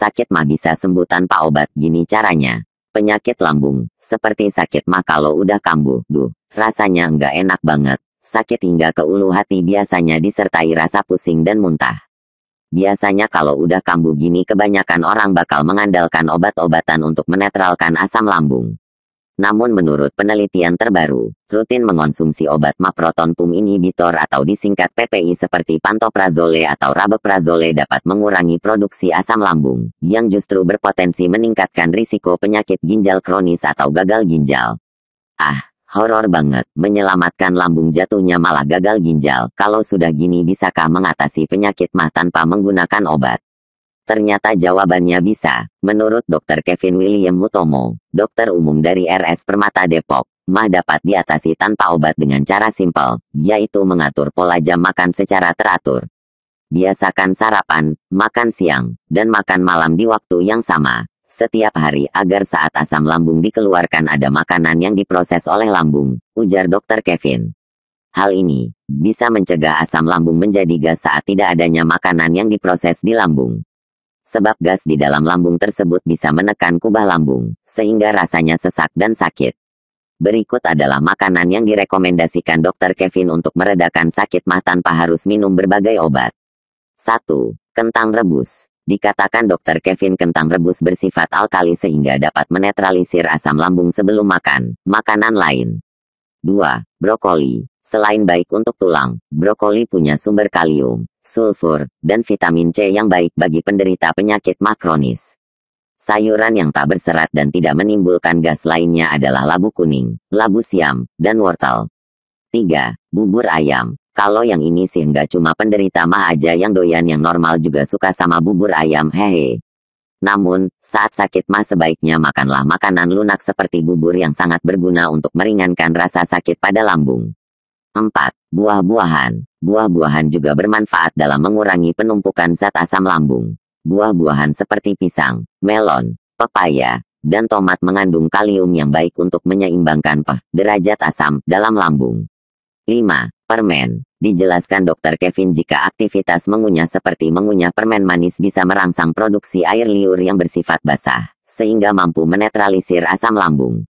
Sakit mah bisa sembuh tanpa obat, gini caranya. Penyakit lambung, seperti sakit mah kalau udah kambuh, duh, rasanya nggak enak banget. Sakit hingga ke ulu hati biasanya disertai rasa pusing dan muntah. Biasanya kalau udah kambuh gini kebanyakan orang bakal mengandalkan obat-obatan untuk menetralkan asam lambung. Namun menurut penelitian terbaru, rutin mengonsumsi obat maproton pum inhibitor atau disingkat PPI seperti pantoprazole atau rabeprazole dapat mengurangi produksi asam lambung, yang justru berpotensi meningkatkan risiko penyakit ginjal kronis atau gagal ginjal. Ah, horor banget, menyelamatkan lambung jatuhnya malah gagal ginjal, kalau sudah gini bisakah mengatasi penyakit mah tanpa menggunakan obat. Ternyata jawabannya bisa, menurut Dr. Kevin William Hutomo, dokter umum dari RS Permata Depok, mah dapat diatasi tanpa obat dengan cara simpel, yaitu mengatur pola jam makan secara teratur. Biasakan sarapan, makan siang, dan makan malam di waktu yang sama, setiap hari agar saat asam lambung dikeluarkan ada makanan yang diproses oleh lambung, ujar Dr. Kevin. Hal ini bisa mencegah asam lambung menjadi gas saat tidak adanya makanan yang diproses di lambung sebab gas di dalam lambung tersebut bisa menekan kubah lambung, sehingga rasanya sesak dan sakit. Berikut adalah makanan yang direkomendasikan dokter Kevin untuk meredakan sakit mah tanpa harus minum berbagai obat. 1. Kentang rebus. Dikatakan dokter Kevin kentang rebus bersifat alkali sehingga dapat menetralisir asam lambung sebelum makan, makanan lain. 2. Brokoli. Selain baik untuk tulang, brokoli punya sumber kalium, sulfur, dan vitamin C yang baik bagi penderita penyakit makronis. Sayuran yang tak berserat dan tidak menimbulkan gas lainnya adalah labu kuning, labu siam, dan wortel. 3. Bubur ayam. Kalau yang ini sih nggak cuma penderita mah aja yang doyan yang normal juga suka sama bubur ayam hehe. Namun, saat sakit mah sebaiknya makanlah makanan lunak seperti bubur yang sangat berguna untuk meringankan rasa sakit pada lambung. 4. Buah-buahan. Buah-buahan juga bermanfaat dalam mengurangi penumpukan zat asam lambung. Buah-buahan seperti pisang, melon, pepaya, dan tomat mengandung kalium yang baik untuk menyeimbangkan pH, derajat asam, dalam lambung. 5. Permen. Dijelaskan Dr. Kevin jika aktivitas mengunyah seperti mengunyah permen manis bisa merangsang produksi air liur yang bersifat basah, sehingga mampu menetralisir asam lambung.